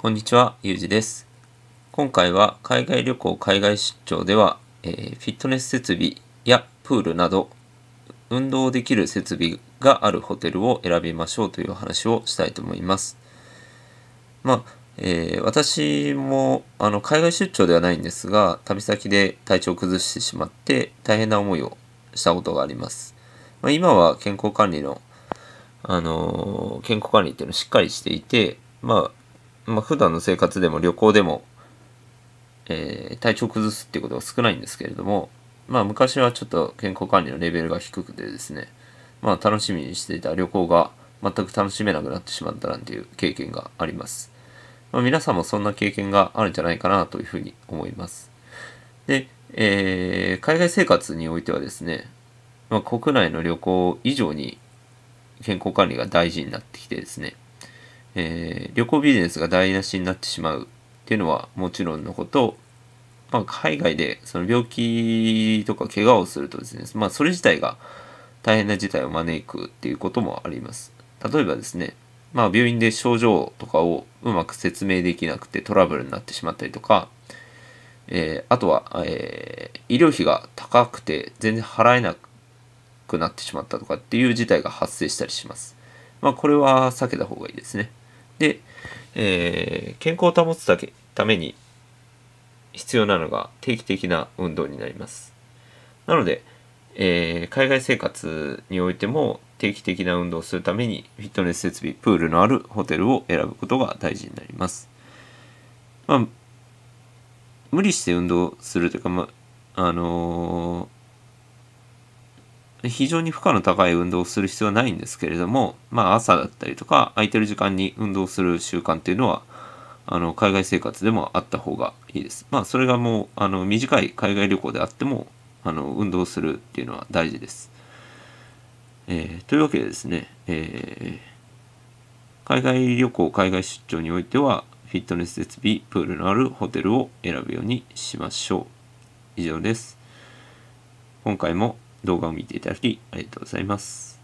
こんにちは、ゆうじです。今回は海外旅行、海外出張では、えー、フィットネス設備やプールなど運動できる設備があるホテルを選びましょうという話をしたいと思います。まあ、えー、私もあの海外出張ではないんですが旅先で体調を崩してしまって大変な思いをしたことがあります。まあ、今は健康管理の、あのー、健康管理っていうのをしっかりしていて、まあ、まあ、普段の生活でも旅行でも、えー、体調崩すっていうことが少ないんですけれども、まあ、昔はちょっと健康管理のレベルが低くてですね、まあ、楽しみにしていた旅行が全く楽しめなくなってしまったなんていう経験があります。まあ、皆さんもそんな経験があるんじゃないかなというふうに思います。で、えー、海外生活においてはですね、まあ、国内の旅行以上に健康管理が大事になってきてですね、えー、旅行ビジネスが台無しになってしまうっていうのはもちろんのこと、まあ、海外でその病気とか怪我をするとですね、まあ、それ自体が大変な事態を招くっていうこともあります。例えばですね、まあ、病院で症状とかをうまく説明できなくてトラブルになってしまったりとか、えー、あとは、えー、医療費が高くて全然払えなくなってしまったとかっていう事態が発生したりします。まあ、これは避けた方がいいですね。で、えー、健康を保つだけために必要なのが定期的な運動になります。なので、えー、海外生活においても定期的な運動をするためにフィットネス設備、プールのあるホテルを選ぶことが大事になります。まあ、無理して運動するというか、まあのー非常に負荷の高い運動をする必要はないんですけれども、まあ、朝だったりとか空いてる時間に運動する習慣っていうのはあの海外生活でもあった方がいいです。まあ、それがもうあの短い海外旅行であってもあの運動するっていうのは大事です。えー、というわけでですね、えー、海外旅行海外出張においてはフィットネス設備プールのあるホテルを選ぶようにしましょう。以上です。今回も動画を見ていただきありがとうございます。